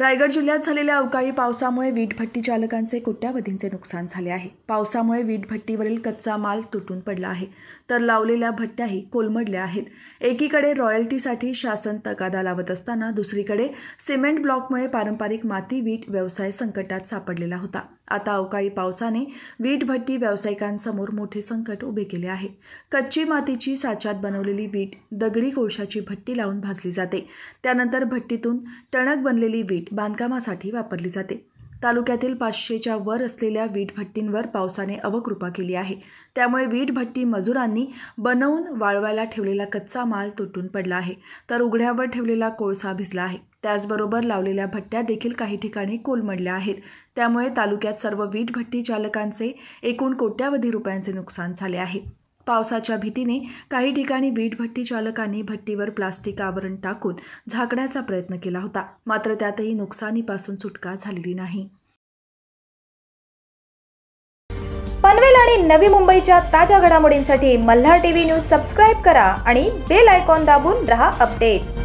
रायगड जिल्ह्यात झालेल्या अवकाळी पावसामुळे वीटभट्टी चालकांचे कोट्यावधींचे नुकसान झाले आहे पावसामुळे वीटभट्टीवरील कच्चा माल तुटून पडला आहे तर लावलेल्या भट्ट्याही कोलमडल्या आहेत एकीकडे रॉयल्टीसाठी शासन तगादा लावत असताना दुसरीकडे सिमेंट ब्लॉकमुळे पारंपरिक माती वीट व्यवसाय संकटात सापडलेला होता आता अवकाळी पावसाने वीटभट्टी व्यावसायिकांसमोर मोठे संकट उभे केले आहे कच्ची मातीची साच्यात बनवलेली वीट दगडी कोळशाची भट्टी लावून भाजली जाते त्यानंतर भट्टीतून टणक बनलेली वीट बांधकामासाठी वापरली जाते तालुक्यातील पाचशेच्या वर असलेल्या वीटभट्टींवर पावसाने अवकृपा केली आहे त्यामुळे वीटभट्टी मजुरांनी बनवून वाळवायला ठेवलेला कच्चा माल तुटून पडला आहे तर उघड्यावर ठेवलेला कोळसा भिजला आहे त्याचबरोबर लावलेल्या भट्ट्या देखील काही ठिकाणी कोलमडल्या आहेत त्यामुळे तालुक्यात सर्व वीटभट्टी चालकांचे एकूण कोट्यावधी रुपयांचे नुकसान झाले आहे पावसाच्या भीतीने काही ठिकाणी भट्टी चालकांनी भट्टीवर प्लास्टिक आवरण टाकून झाकण्याचा प्रयत्न केला होता मात्र त्यातही नुकसानीपासून सुटका झालेली नाही पनवेल आणि नवी मुंबईच्या ताज्या घडामोडींसाठी मल्हार टीव्ही न्यूज सबस्क्राईब करा आणि बेल आयकॉन दाबून रहा अपडेट